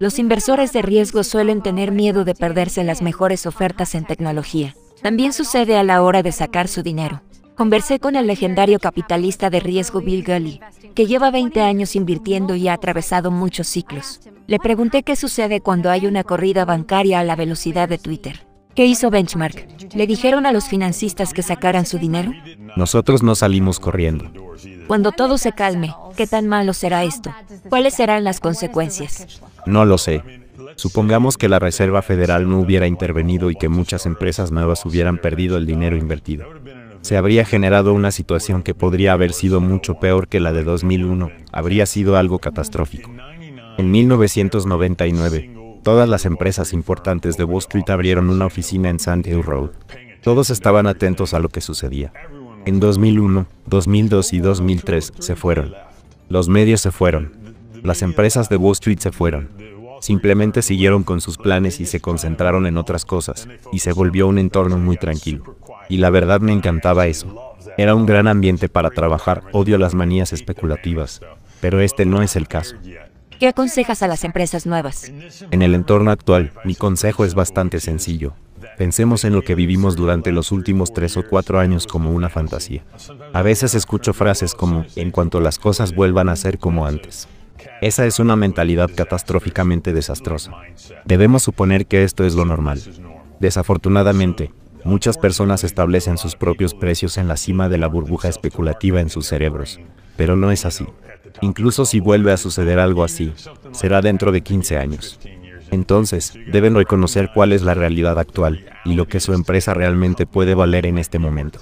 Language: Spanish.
Los inversores de riesgo suelen tener miedo de perderse las mejores ofertas en tecnología. También sucede a la hora de sacar su dinero. Conversé con el legendario capitalista de riesgo Bill Gully, que lleva 20 años invirtiendo y ha atravesado muchos ciclos. Le pregunté qué sucede cuando hay una corrida bancaria a la velocidad de Twitter. ¿Qué hizo Benchmark? ¿Le dijeron a los financistas que sacaran su dinero? Nosotros no salimos corriendo. Cuando todo se calme, ¿qué tan malo será esto? ¿Cuáles serán las consecuencias? No lo sé. Supongamos que la Reserva Federal no hubiera intervenido y que muchas empresas nuevas hubieran perdido el dinero invertido. Se habría generado una situación que podría haber sido mucho peor que la de 2001, habría sido algo catastrófico. En 1999, todas las empresas importantes de Wall Street abrieron una oficina en Sand Hill Road. Todos estaban atentos a lo que sucedía. En 2001, 2002 y 2003 se fueron. Los medios se fueron. Las empresas de Wall Street se fueron. Simplemente siguieron con sus planes y se concentraron en otras cosas, y se volvió un entorno muy tranquilo. Y la verdad me encantaba eso. Era un gran ambiente para trabajar, odio las manías especulativas, pero este no es el caso. ¿Qué aconsejas a las empresas nuevas? En el entorno actual, mi consejo es bastante sencillo. Pensemos en lo que vivimos durante los últimos tres o cuatro años como una fantasía. A veces escucho frases como, en cuanto las cosas vuelvan a ser como antes. Esa es una mentalidad catastróficamente desastrosa. Debemos suponer que esto es lo normal. Desafortunadamente, muchas personas establecen sus propios precios en la cima de la burbuja especulativa en sus cerebros, pero no es así. Incluso si vuelve a suceder algo así, será dentro de 15 años. Entonces, deben reconocer cuál es la realidad actual y lo que su empresa realmente puede valer en este momento.